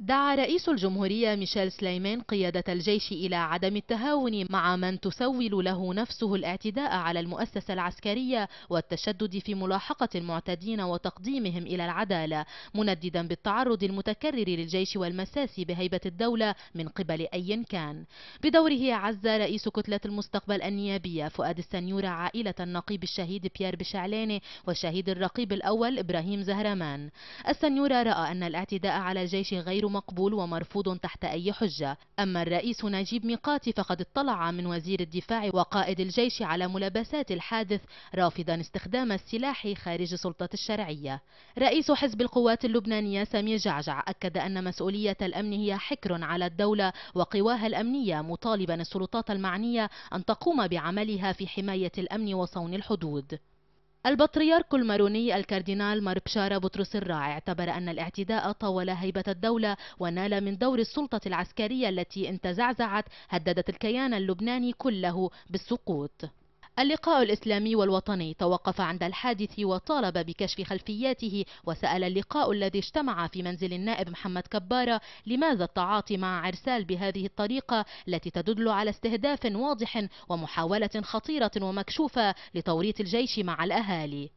دعا رئيس الجمهورية ميشيل سليمان قيادة الجيش إلى عدم التهاون مع من تسول له نفسه الاعتداء على المؤسسة العسكرية والتشدد في ملاحقة المعتدين وتقديمهم إلى العدالة منددا بالتعرض المتكرر للجيش والمساس بهيبة الدولة من قبل أي كان بدوره عز رئيس كتلة المستقبل النيابية فؤاد السنيورة عائلة النقيب الشهيد بيير بشعلاني والشهيد الرقيب الأول إبراهيم زهرمان السنيورة رأى أن الاعتداء على الجيش غير غير مقبول ومرفوض تحت أي حجة أما الرئيس نجيب ميقاتي فقد اطلع من وزير الدفاع وقائد الجيش على ملابسات الحادث رافضا استخدام السلاح خارج سلطة الشرعية رئيس حزب القوات اللبنانية سمير جعجع أكد أن مسؤولية الأمن هي حكر على الدولة وقواها الأمنية مطالبا السلطات المعنية أن تقوم بعملها في حماية الأمن وصون الحدود البطريرك الماروني الكاردينال ماربشارا بطرس الراعي اعتبر أن الاعتداء طول هيبة الدولة ونال من دور السلطة العسكرية التي ان تزعزعت هددت الكيان اللبناني كله بالسقوط اللقاء الإسلامي والوطني توقف عند الحادث وطالب بكشف خلفياته وسأل اللقاء الذي اجتمع في منزل النائب محمد كبارة لماذا التعاطي مع عرسال بهذه الطريقة التي تدل على استهداف واضح ومحاولة خطيرة ومكشوفة لتوريط الجيش مع الأهالي